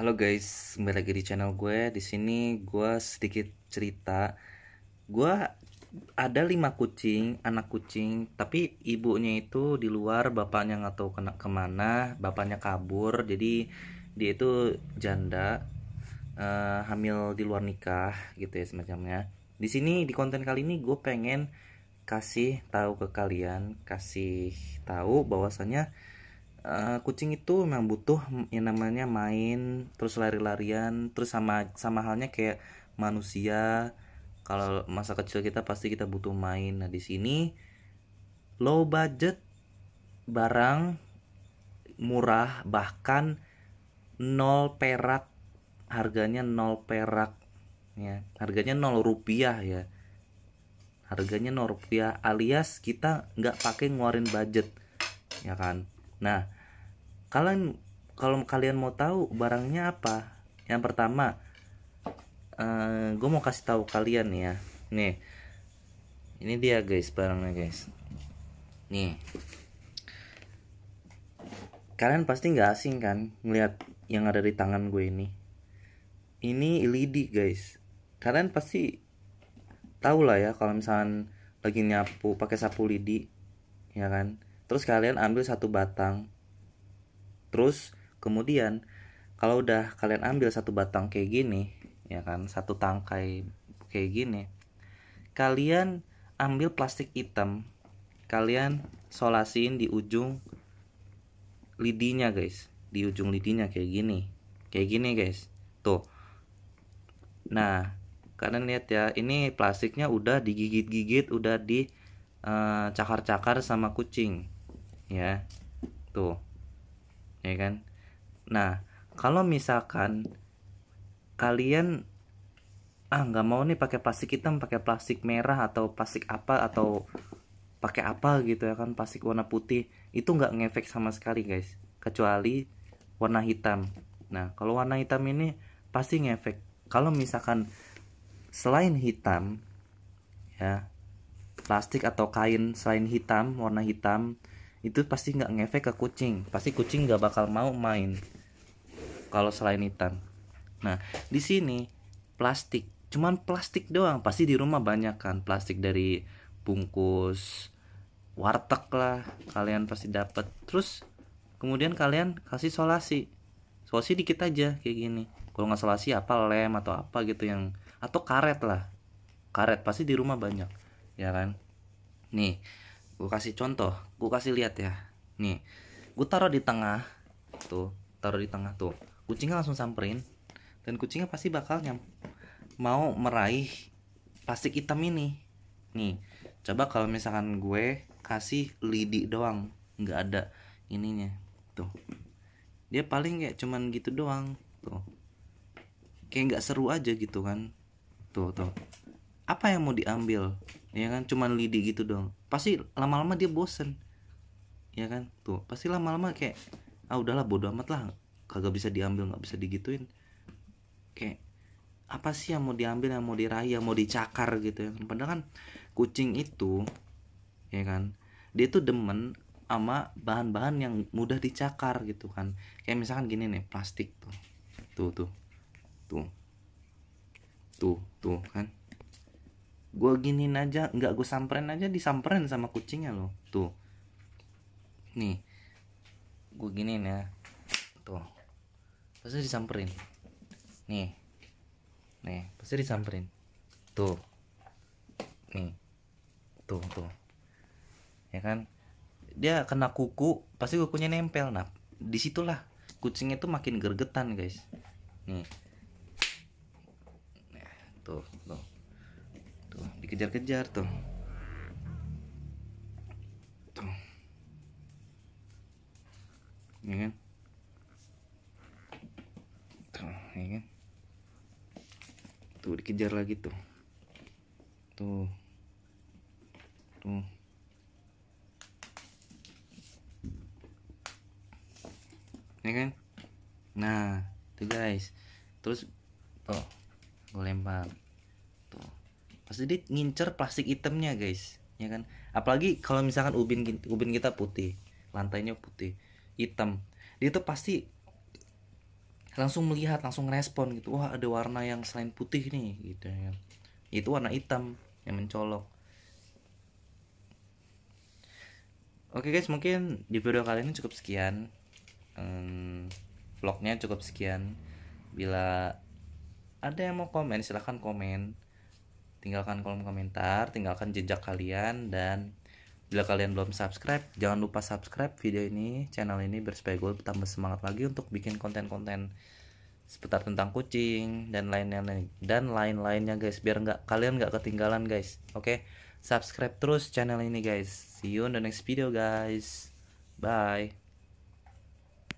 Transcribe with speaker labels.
Speaker 1: Halo guys, kembali lagi di channel gue. Di sini gue sedikit cerita. Gue ada lima kucing, anak kucing, tapi ibunya itu di luar, bapaknya nggak tahu kena kemana, bapaknya kabur, jadi dia itu janda, uh, hamil di luar nikah gitu ya semacamnya. Di sini di konten kali ini gue pengen kasih tahu ke kalian, kasih tahu bahwasannya Uh, kucing itu memang butuh yang namanya main terus lari-larian terus sama sama halnya kayak manusia kalau masa kecil kita pasti kita butuh main nah di sini low budget barang murah bahkan nol perak harganya nol perak ya harganya nol rupiah ya harganya nol rupiah alias kita nggak pakai nguarin budget ya kan Nah, kalian kalau kalian mau tahu barangnya apa, yang pertama uh, eh, gue mau kasih tahu kalian ya. Nih, ini dia guys barangnya guys. Nih, kalian pasti nggak asing kan melihat yang ada di tangan gue ini. Ini lidi guys. Kalian pasti tahu lah ya kalau misalnya lagi nyapu pakai sapu lidi, ya kan? Terus kalian ambil satu batang. Terus kemudian kalau udah kalian ambil satu batang kayak gini, ya kan, satu tangkai kayak gini. Kalian ambil plastik hitam, kalian solasiin di ujung lidinya, guys. Di ujung lidinya kayak gini. Kayak gini, guys. Tuh. Nah, kalian lihat ya, ini plastiknya udah digigit-gigit, udah di eh, cakar-cakar sama kucing ya tuh ya kan nah kalau misalkan kalian ah nggak mau nih pakai plastik hitam pakai plastik merah atau plastik apa atau pakai apa gitu ya kan plastik warna putih itu nggak ngefek sama sekali guys kecuali warna hitam nah kalau warna hitam ini pasti ngefek kalau misalkan selain hitam ya plastik atau kain selain hitam warna hitam itu pasti nggak ngefek ke kucing pasti kucing nggak bakal mau main kalau selain hitam nah di sini plastik cuman plastik doang pasti di rumah banyak kan plastik dari bungkus warteg lah kalian pasti dapat terus kemudian kalian kasih solasi solasi dikit aja kayak gini kalau nggak solasi apa lem atau apa gitu yang atau karet lah karet pasti di rumah banyak ya kan nih gue kasih contoh gue kasih lihat ya nih gue taruh di tengah tuh taruh di tengah tuh kucingnya langsung samperin dan kucingnya pasti bakal nyam mau meraih plastik hitam ini nih coba kalau misalkan gue kasih lidi doang nggak ada ininya tuh dia paling kayak cuman gitu doang tuh kayak nggak seru aja gitu kan tuh tuh apa yang mau diambil ya kan cuman lidi gitu dong pasti lama-lama dia bosen ya kan tuh pasti lama-lama kayak ah udahlah bodo amat lah kagak bisa diambil nggak bisa digituin kayak apa sih yang mau diambil yang mau diraih yang mau dicakar gitu ya kan? padahal kan kucing itu ya kan dia tuh demen sama bahan-bahan yang mudah dicakar gitu kan kayak misalkan gini nih plastik tuh tuh tuh tuh tuh tuh kan gue giniin aja nggak gue samperin aja disamperin sama kucingnya loh tuh nih gue giniin ya tuh pasti disamperin nih nih pasti disamperin tuh nih tuh tuh ya kan dia kena kuku pasti kukunya nempel nah disitulah kucingnya tuh makin gergetan guys nih nah, tuh tuh dikejar-kejar tuh tuh ini iya kan tuh ini iya kan tuh dikejar lagi tuh tuh tuh ini iya kan nah tuh guys terus tuh gue lempar pasti dia ngincer plastik itemnya guys ya kan apalagi kalau misalkan ubin ubin kita putih lantainya putih hitam dia tuh pasti langsung melihat langsung respon gitu wah ada warna yang selain putih nih gitu ya kan? itu warna hitam yang mencolok oke guys mungkin di video kali ini cukup sekian hmm, vlognya cukup sekian bila ada yang mau komen silahkan komen tinggalkan kolom komentar, tinggalkan jejak kalian dan bila kalian belum subscribe, jangan lupa subscribe video ini, channel ini biar gue tambah semangat lagi untuk bikin konten-konten seputar tentang kucing dan lainnya dan lain-lainnya guys biar nggak kalian nggak ketinggalan guys oke okay? subscribe terus channel ini guys see you in the next video guys bye